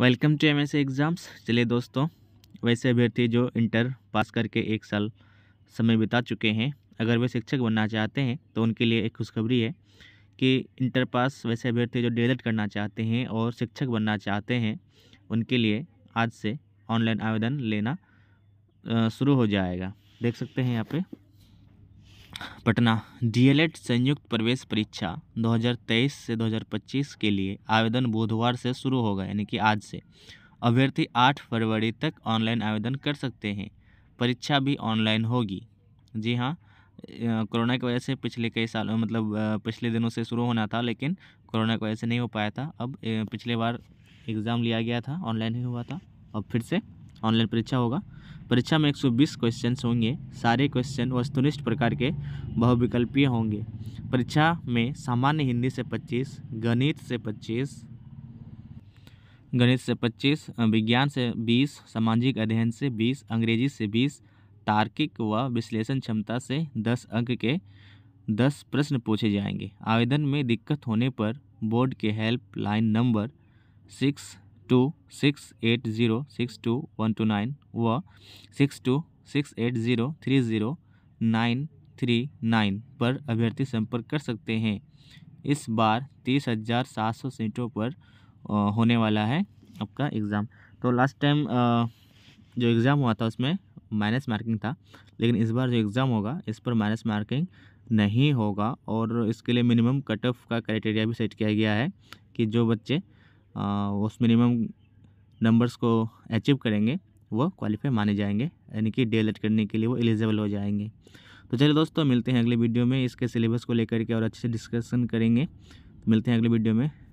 welcome to M S exams चलिए दोस्तों वैसे अभ्यर्थी जो इंटर पास करके एक साल समय बिता चुके हैं अगर वे शिक्षक बनना चाहते हैं तो उनके लिए एक खुशखबरी है कि इंटर पास वैसे अभ्यर्थी जो डी करना चाहते हैं और शिक्षक बनना चाहते हैं उनके लिए आज से ऑनलाइन आवेदन लेना शुरू हो जाएगा देख सकते हैं यहाँ पे पटना डीएलएड संयुक्त प्रवेश परीक्षा 2023 से 2025 के लिए आवेदन बुधवार से शुरू होगा यानी कि आज से अभ्यर्थी 8 फरवरी तक ऑनलाइन आवेदन कर सकते हैं परीक्षा भी ऑनलाइन होगी जी हाँ कोरोना की वजह से पिछले कई सालों मतलब पिछले दिनों से शुरू होना था लेकिन कोरोना की वजह से नहीं हो पाया था अब पिछले बार एग्ज़ाम लिया गया था ऑनलाइन ही हुआ था अब फिर से ऑनलाइन परीक्षा होगा परीक्षा में 120 क्वेश्चन होंगे सारे क्वेश्चन वस्तुनिष्ठ प्रकार के बहुविकल्पीय होंगे परीक्षा में सामान्य हिंदी से 25 गणित से 25 गणित से 25 विज्ञान से 20 सामाजिक अध्ययन से 20 अंग्रेजी से 20 तार्किक व विश्लेषण क्षमता से 10 अंक के 10 प्रश्न पूछे जाएंगे आवेदन में दिक्कत होने पर बोर्ड के helpline number six two six eight zero six two one two nine व six two six eight zero three zero nine three nine पर अभ्यर्थी संपर्क कर सकते हैं इस बार तीस हज़ार सात सौ सीटों पर होने वाला है आपका एग्ज़ाम तो लास्ट टाइम जो एग्ज़ाम हुआ था उसमें माइनस मार्किंग था लेकिन इस बार जो एग्ज़ाम होगा इस पर माइनस मार्किंग नहीं होगा और इसके लिए मिनिमम कट ऑफ का क्राइटेरिया भी सेट किया गया है कि जो बच्चे उस मिनिमम नंबर्स को अचीव करेंगे वो क्वालिफाई माने जाएंगे यानी कि डी करने के लिए वो एलिजिबल हो जाएंगे तो चलिए दोस्तों मिलते हैं अगले वीडियो में इसके सिलेबस को लेकर के और अच्छे से डिस्कशन करेंगे मिलते हैं अगले वीडियो में